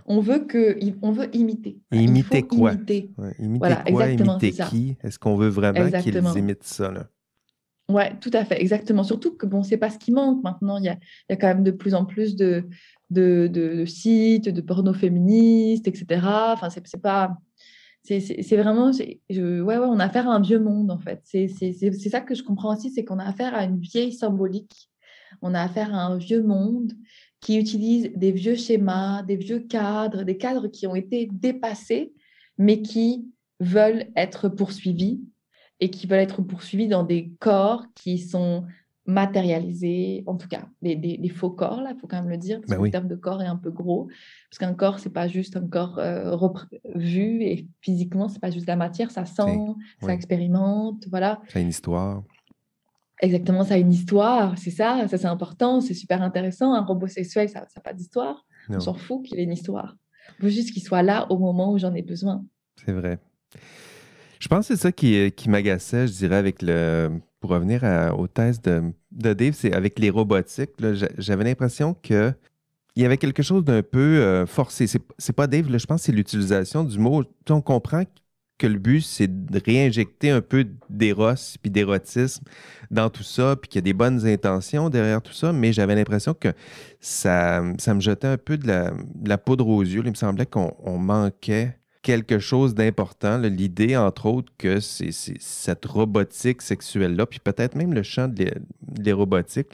On veut que, on veut imiter. imiter quoi Imiter, voilà, quoi Imiter qui Est-ce qu'on veut vraiment qu'ils imitent ça là? Oui, tout à fait, exactement. Surtout que bon, c'est pas ce qui manque maintenant. Il y a, quand même de plus en plus de, de, sites, de porno féministes, etc. Enfin, c'est pas, c'est vraiment, ouais, ouais, on a affaire à un vieux monde en fait. C'est ça que je comprends aussi, c'est qu'on a affaire à une vieille symbolique. On a affaire à un vieux monde qui utilisent des vieux schémas, des vieux cadres, des cadres qui ont été dépassés, mais qui veulent être poursuivis et qui veulent être poursuivis dans des corps qui sont matérialisés, en tout cas, des, faux corps, là, il faut quand même le dire, parce ben que le terme de corps est un peu gros, parce qu'un corps, c'est pas juste un corps euh, vu, et physiquement, c'est pas juste la matière, ça sent, ça expérimente, voilà. Ça a une histoire exactement, ça a une histoire, c'est ça, ça c'est important, c'est super intéressant. Un robot sexuel, ça n'a pas d'histoire. On s'en fout qu'il ait une histoire. On veut juste qu'il soit là au moment où j'en ai besoin. C'est vrai. Je pense que c'est ça qui, euh, qui m'agaçait, je dirais, avec le. Pour revenir au aux de, Dave, c'est avec les robotiques, j'avais l'impression que il y avait quelque chose d'un peu euh, forcé. forcé. C'est pas Dave, je pense que c'est l'utilisation du mot. On comprend que le but, c'est de réinjecter un peu d'éros puis d'érotisme dans tout ça, puis qu'il y a des bonnes intentions derrière tout ça, mais j'avais l'impression que ça, me jetait un peu de la, poudre aux yeux. Il me semblait qu'on manquait quelque chose d'important. L'idée, entre autres, que c'est cette robotique sexuelle-là, puis peut-être même le champ des robotiques,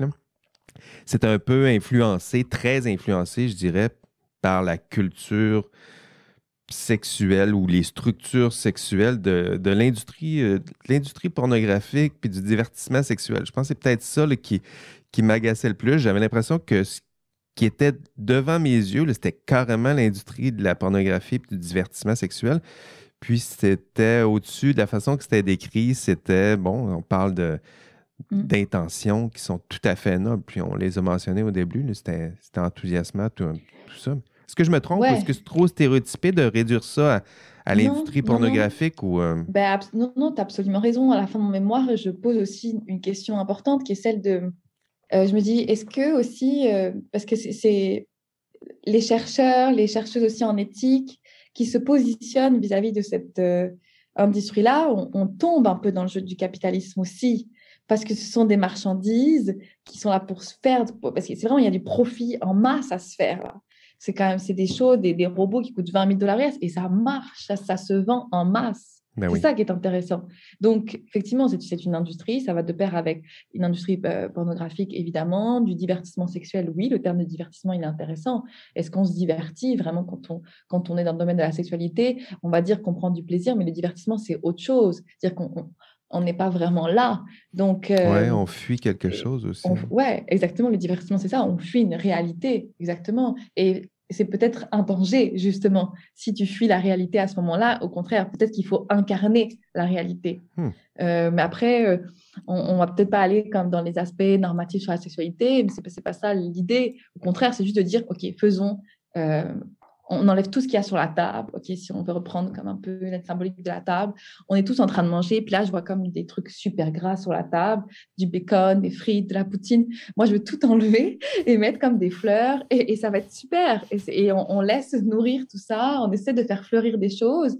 c'est un peu influencé, très influencé, je dirais, par la culture sexuelle ou les structures sexuelles euh, de, l'industrie pornographique puis du divertissement sexuel. Je pense que c'est peut-être ça qui, qui m'agaçait le plus. J'avais l'impression que ce qui était devant mes yeux, c'était carrément l'industrie de la pornographie et du divertissement sexuel. Puis c'était au-dessus de la façon que c'était décrit, c'était, bon, on parle de mm. d'intentions qui sont tout à fait nobles. Puis on les a mentionnées au début, c'était enthousiasmant, tout, tout ça. Est-ce que je me trompe ou est-ce que c'est trop stéréotypé de réduire ça à, l'industrie pornographique euh? ben, non, ou Non, tu as absolument raison. À la fin de mon mémoire, je pose aussi une question importante qui est celle de. Euh, je me dis, est-ce que aussi, euh, parce que c'est les chercheurs, les chercheuses aussi en éthique, qui se positionnent vis-à-vis de cette industrie-là, on, tombe un peu dans le jeu du capitalisme aussi parce que ce sont des marchandises qui sont là pour se faire, parce que c'est vraiment, il y a du profit en masse à se faire c'est quand même c'est des choses, des, robots qui coûtent 20 000 dollars et ça marche, ça, se vend en masse. Ben c'est ça qui est intéressant. Donc, effectivement, c'est une industrie, ça va de pair avec une industrie euh, pornographique, évidemment, du divertissement sexuel, oui, le terme de divertissement, il est intéressant. Est-ce qu'on se divertit vraiment quand on, quand on est dans le domaine de la sexualité On va dire qu'on prend du plaisir, mais le divertissement, c'est autre chose. cest dire qu'on on n'est pas vraiment là. Donc, euh, on fuit quelque euh, chose aussi. ouais, exactement. Le divertissement, c'est ça. On fuit une réalité, exactement. Et c'est peut-être un danger, justement, si tu fuis la réalité à ce moment-là. Au contraire, peut-être qu'il faut incarner la réalité. Hmm. Euh, mais après, on, va peut-être pas aller comme dans les aspects normatifs sur la sexualité, mais c'est, c'est pas ça l'idée. Au contraire, c'est juste de dire, OK, faisons on enlève tout ce qu'il y a sur la table. OK, si on veut reprendre comme un peu la symbolique de la table, on est tous en train de manger. Puis là, je vois comme des trucs super gras sur la table, du bacon, des frites, de la poutine. Moi, je veux tout enlever et mettre comme des fleurs et, ça va être super. Et, on, on, laisse nourrir tout ça. On essaie de faire fleurir des choses.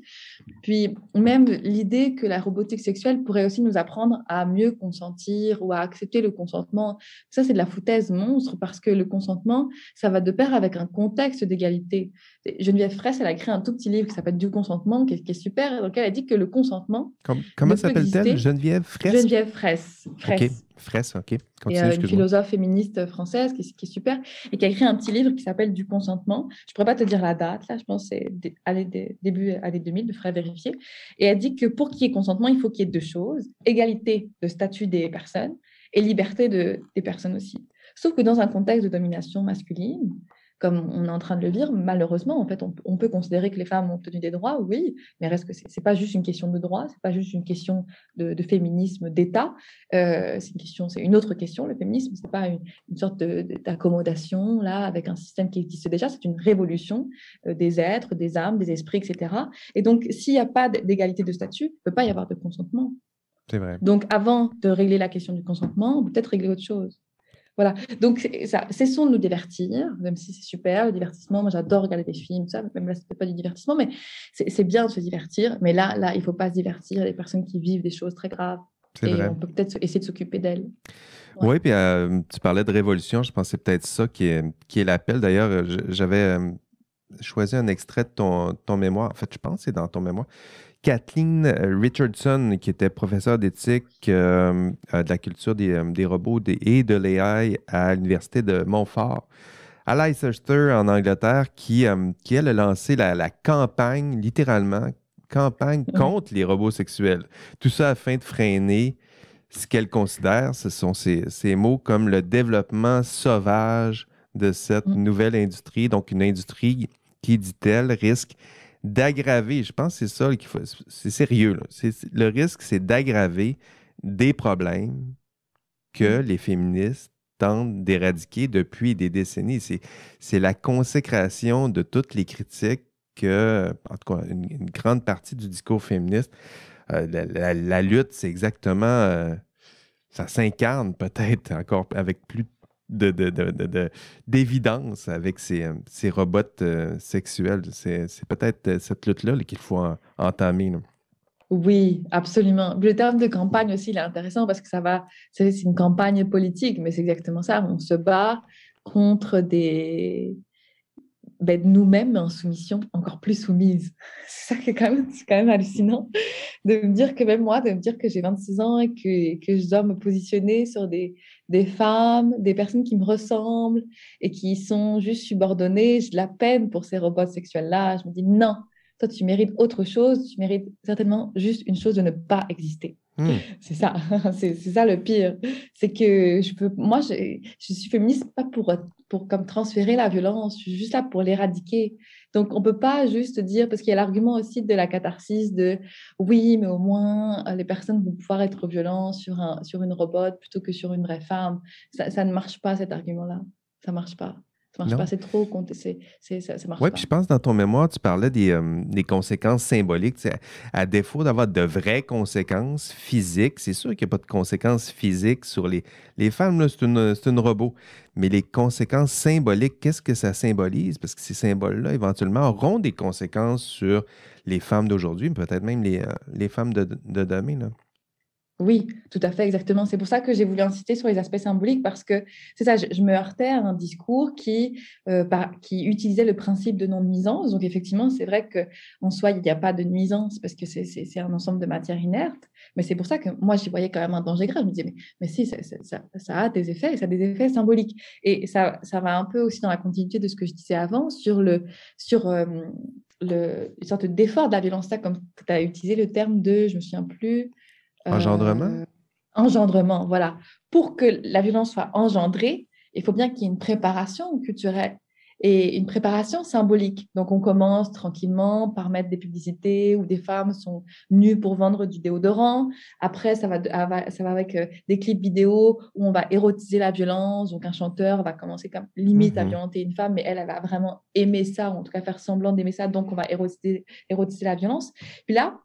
Puis même l'idée que la robotique sexuelle pourrait aussi nous apprendre à mieux consentir ou à accepter le consentement. Ça, c'est de la foutaise monstre parce que le consentement, ça va de pair avec un contexte d'égalité. Geneviève Fraisse, elle a écrit un tout petit livre qui s'appelle Du consentement, qui est, super, dans lequel elle dit que le consentement. comment s'appelle-t-elle Geneviève Fraisse Geneviève Fraisse. Ok, Fraisse, ok. Euh, une philosophe féministe française qui, est super et qui a écrit un petit livre qui s'appelle Du consentement. Je ne pourrais pas te dire la date, là, je pense c'est début années 2000, je devrais vérifier. Et elle dit que pour qu'il y ait consentement, il faut qu'il y ait deux choses égalité de statut des personnes et liberté de, des personnes aussi. Sauf que dans un contexte de domination masculine, comme on est en train de le dire, malheureusement, en fait, on, peut considérer que les femmes ont obtenu des droits, oui, mais reste que c'est pas juste une question de droit, c'est pas juste une question de, féminisme d'État, euh, c'est une une autre question. Le féminisme, Ce n'est pas une, sorte d'accommodation là avec un système qui existe déjà, c'est une révolution euh, des êtres, des âmes, des esprits, etc. Et donc, s'il n'y a pas d'égalité de statut, il ne peut pas y avoir de consentement. C'est vrai. Donc, avant de régler la question du consentement, peut-être régler autre chose. Voilà. Donc, cessons de nous divertir, même si c'est super, le divertissement. Moi, j'adore regarder des films, ça. Même là, c'est pas du divertissement, mais c'est bien de se divertir. Mais là, là, il faut pas se divertir. Il y a des personnes qui vivent des choses très graves. Et on peut peut-être essayer de s'occuper d'elles. Oui, puis euh, tu parlais de révolution. Je pensais peut-être ça qui est, qui est l'appel. D'ailleurs, j'avais euh, choisi un extrait de ton, ton mémoire. En fait, je pense que c'est dans ton mémoire. Kathleen euh, Richardson, qui était professeure d'éthique euh, euh, de la culture des, robots et de l'AI à l'Université de Montfort, à Leicester, en Angleterre, qui, elle, a lancé la, campagne, littéralement, campagne mmh. contre les robots sexuels. Tout ça afin de freiner ce qu'elle considère, ce sont ces, mots comme le développement sauvage de cette mmh. nouvelle industrie, donc une industrie qui, dit-elle, risque d'aggraver, je pense que c'est ça c'est sérieux. le risque, c'est d'aggraver des problèmes que mm. les féministes tentent d'éradiquer depuis des décennies. C'est, c'est la consécration de toutes les critiques que, en tout cas, une, grande partie du discours féministe, euh, la, lutte, c'est exactement, euh, ça s'incarne peut-être encore avec plus de d'évidence de, de, de, avec ces, euh, ces robots euh, sexuels. C'est peut-être euh, cette lutte-là qu'il faut entamer. Oui, absolument. Le terme de campagne aussi, il est intéressant parce que ça va, c'est une campagne politique, mais c'est exactement ça. On se bat contre des, ben, nous-mêmes, en soumission, encore plus soumise. C'est ça quand même, quand même hallucinant de me dire que même moi, de me dire que j'ai 26 ans et que, que, je dois me positionner sur des, des femmes, des personnes qui me ressemblent et qui sont juste subordonnées. J'ai de la peine pour ces robots sexuels-là. Je me dis non, toi, tu mérites autre chose. Tu mérites certainement juste une chose de ne pas exister. Hmm. C'est ça, c'est ça le pire. C'est que je peux, moi, je, suis féministe pas pour, pour comme transférer la violence, je suis juste là pour l'éradiquer. Donc, on ne peut pas juste dire, parce qu'il y a l'argument aussi de la catharsis de oui, mais au moins euh, les personnes vont pouvoir être violentes sur, sur une robot plutôt que sur une vraie femme. Ça, ça ne marche pas cet argument-là. Ça ne marche pas. Ça marche pas, c'est trop, c'est, c'est, ça, ça marche ouais, puis je pense dans ton mémoire, tu parlais des, euh, conséquences symboliques. à, défaut d'avoir de vraies conséquences physiques, c'est sûr qu'il n'y a pas de conséquences physiques sur les, les femmes, c'est une, robot. Mais les conséquences symboliques, qu'est-ce que ça symbolise? Parce que ces symboles-là, éventuellement, auront des conséquences sur les femmes d'aujourd'hui, peut-être même les, euh, femmes de, de demain. Là. Oui, tout à fait, exactement. C'est pour ça que j'ai voulu insister sur les aspects symboliques parce que c'est ça, je, me heurtais à un discours qui, euh, qui utilisait le principe de non-nuisance. Donc effectivement, c'est vrai qu'en soi, il n'y a pas de nuisance parce que c'est un ensemble de matières inertes. Mais c'est pour ça que moi, j'y voyais quand même un danger grave. Je me disais, mais, mais si, ça, ça, ça, a des effets ça a des effets symboliques. Et ça, ça va un peu aussi dans la continuité de ce que je disais avant sur le... Sur, euh, le, une sorte d'effort de la violence, ça, comme tu as utilisé le terme de, je me souviens plus, euh, engendrement? engendrement, voilà. Pour que la violence soit engendrée, il faut bien qu'il y ait une préparation culturelle et une préparation symbolique. Donc, on commence tranquillement par mettre des publicités où des femmes sont nues pour vendre du déodorant. Après, ça va, ah, avec euh, des clips vidéo où on va érotiser la violence. Donc, un chanteur va commencer comme limite à mhm. violenter une femme, mais elle, elle va vraiment aimer ça, ou en tout cas faire semblant d'aimer ça. Donc, on va érotiser, érotiser la violence. Puis là,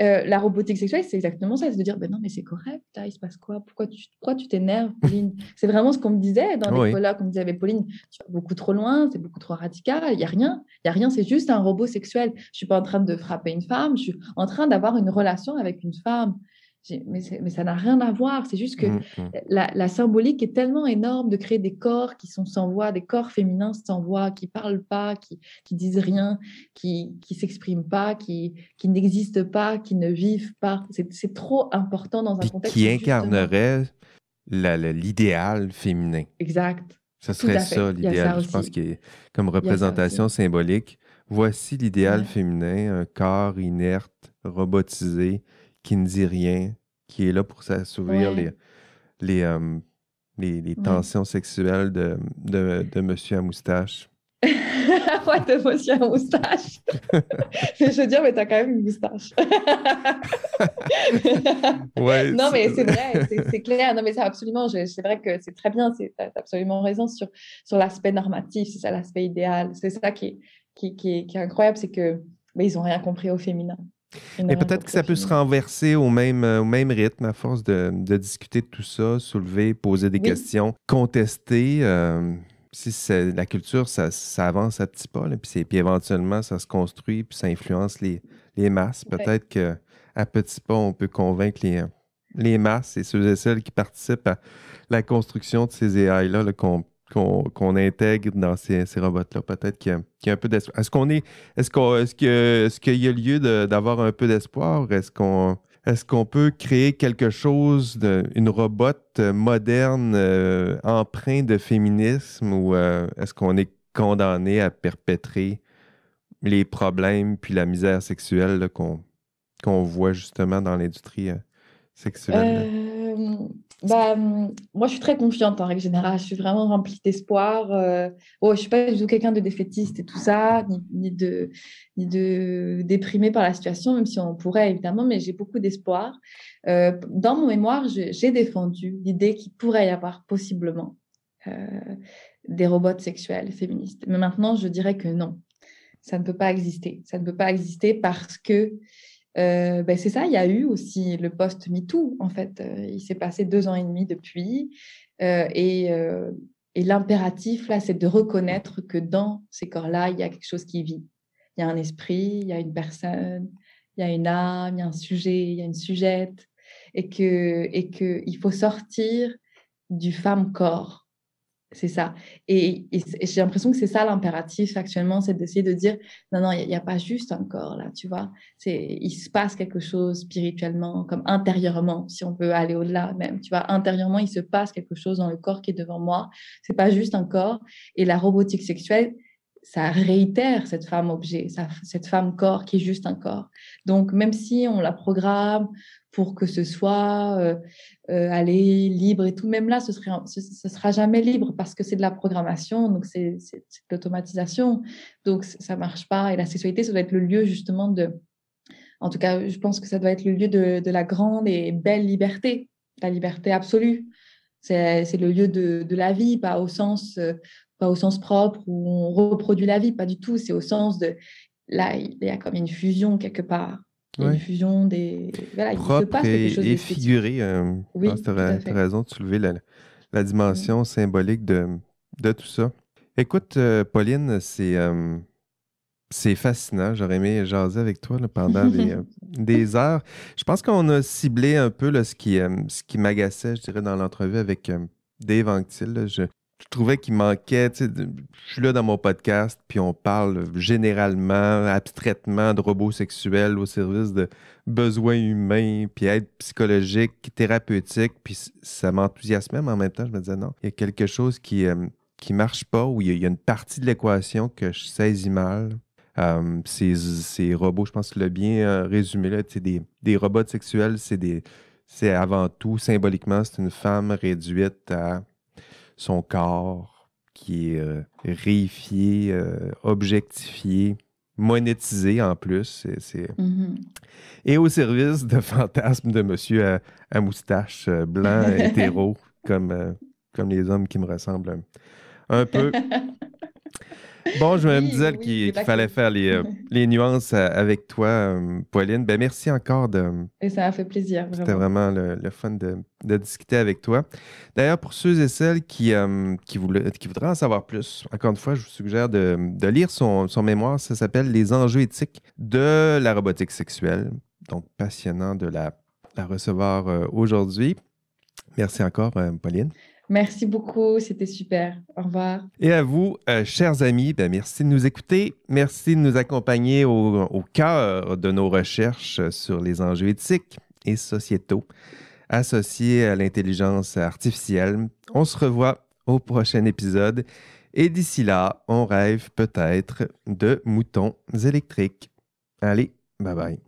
euh, la robotique sexuelle, c'est exactement ça, c'est de dire, ben non, mais c'est correct, hein, il se passe quoi Pourquoi tu tu t'énerves, Pauline C'est vraiment ce qu'on me disait dans les l'école, on me disait, mais Pauline, tu vas beaucoup trop loin, c'est beaucoup trop radical, il n'y a rien, il n'y a rien, c'est juste un robot sexuel. Je ne suis pas en train de frapper une femme, je suis en train d'avoir une relation avec une femme. Mais, ça n'a rien à voir. C'est juste que mmh, mmh. La, symbolique est tellement énorme de créer des corps qui sont sans voix, des corps féminins sans voix, qui parlent pas, qui, qui disent rien, qui, qui s'expriment pas, qui, n'existent pas, qui ne vivent pas. C'est trop important dans un contexte. Qui incarnerait l'idéal féminin. Exact. Ce serait ça l'idéal, je pense, que comme représentation symbolique. Voici l'idéal féminin, un corps inerte, robotisé, qui ne dit rien, qui est là pour s'assouvir les, les, euh, les, tensions sexuelles de, de, de monsieur à moustache. ouais, de monsieur à moustache. je veux dire, mais t'as quand même une moustache. ouais, non, mais c'est vrai, c'est clair. Non, mais c'est absolument, c'est vrai que c'est très bien, t'as absolument raison sur, sur l'aspect normatif, c'est ça l'aspect idéal. C'est ça qui est, qui, qui, est, incroyable, c'est que mais ils n'ont rien compris au féminin. Mais peut-être que ça peut se renverser au même, euh, au même rythme à force de, discuter de tout ça, soulever, poser des questions, contester. Euh, si la culture, ça, ça, avance à petits pas, là, puis, puis, éventuellement, ça se construit, puis ça influence les, masses. Peut-être qu'à petits pas, on peut convaincre les, masses et ceux et celles qui participent à la construction de ces AI-là là, peut qu'on intègre dans ces, robots-là, peut-être qu'il y, a un peu d'espoir. Est-ce qu'on est. Est-ce ce qu'il y a lieu d'avoir un peu d'espoir? Est-ce qu'on est-ce peut créer quelque chose, de, une robot moderne, euh, empreinte de féminisme, ou euh, est-ce qu'on est condamné à perpétrer les problèmes puis la misère sexuelle qu'on voit justement dans l'industrie euh, sexuelle? bah, hum, moi, je suis très confiante en règle générale. Je suis vraiment remplie d'espoir. Euh. oh, je ne suis pas du tout quelqu'un de défaitiste et tout ça, ni, de, ni de déprimée par la situation, même si on pourrait évidemment, mais j'ai beaucoup d'espoir. Euh, dans mon mémoire, j'ai défendu l'idée qu'il pourrait y avoir possiblement euh, des robots sexuels féministes. Mais maintenant, je dirais que non, ça ne peut pas exister. Ça ne peut pas exister parce que euh, ben c'est ça, il y a eu aussi le post-MeToo, en fait. Euh, il s'est passé deux ans et demi depuis. Euh, et, l'impératif, là, c'est de reconnaître que dans ces corps-là, il y a quelque chose qui vit. Il y a un esprit, il y a une personne, il y a une âme, il y a un sujet, il y a une sujette. Et qu'il et que il faut sortir du femme-corps c'est ça. Et, j'ai l'impression que c'est ça l'impératif actuellement, c'est d'essayer de dire non, non, il n'y a, pas juste un corps là, tu vois. C'est, il se passe quelque chose spirituellement, comme intérieurement, si on veut aller au-delà même, tu vois. Intérieurement, il se passe quelque chose dans le corps qui est devant moi. C'est pas juste un corps. Et la robotique sexuelle, ça réitère cette femme objet, ça, cette femme corps qui est juste un corps. Donc, même si on la programme, pour que ce soit euh, euh, aller libre et tout. Même là, ce serait ce, sera jamais libre parce que c'est de la programmation, donc c'est de l'automatisation. Donc ça marche pas. Et la sexualité, ça doit être le lieu justement de... En tout cas, je pense que ça doit être le lieu de, la grande et belle liberté, la liberté absolue. C'est le lieu de, la vie, pas au sens... Euh, pas au sens propre où on reproduit la vie, pas du tout. C'est au sens de là, il y a comme une fusion quelque part il fusion des. Voilà, Propre il Et, figuré. Euh, oui, tu as, raison de soulever la, la dimension symbolique de, de, tout ça. Écoute, euh, Pauline, c'est. Euh, c'est fascinant. J'aurais aimé jaser avec toi pendant des, heures. Je pense qu'on a ciblé un peu là, ce qui, ce qui m'agaçait, je dirais, dans l'entrevue avec Dave Anctil. Je, je trouvais qu'il manquait. Je suis là dans mon podcast, puis on parle généralement, abstraitement de robots sexuels au service de besoins humains, puis aide psychologique, thérapeutique. Puis ça m'enthousiasme mais en même temps, je me disais non, il y a quelque chose qui. ne euh, marche pas, ou il y, a une partie de l'équation que je saisis mal, euh, ces, robots, je pense que le bien euh, résumé, là, des, des robots sexuels, c'est des. C'est avant tout, symboliquement, c'est une femme réduite à son corps qui est euh, réifié, euh, objectifié, monétisé en plus. C'est, mm-hmm. Et au service de fantasmes de monsieur à, moustache euh, blanc hétéro, comme, comme les hommes qui me ressemblent un peu. Bon, je me disais qu'il fallait faire les, euh, nuances euh, avec toi, euh, Pauline. Ben, merci encore de. Et ça a fait plaisir. C'était vraiment le, fun de, discuter avec toi. D'ailleurs, pour ceux et celles qui, qui, qui, voudraient en savoir plus, encore une fois, je vous suggère de, lire son, son mémoire. Ça s'appelle Les enjeux éthiques de la robotique sexuelle. Donc, passionnant de la, la recevoir aujourd'hui. Merci encore, Pauline. Merci beaucoup, c'était super. Au revoir. Et à vous, euh, chers amis, ben, merci de nous écouter. Merci de nous accompagner au, au cœur de nos recherches sur les enjeux éthiques et sociétaux associés à l'intelligence artificielle. On se revoit au prochain épisode. Et d'ici là, on rêve peut-être de moutons électriques. Allez, bye bye.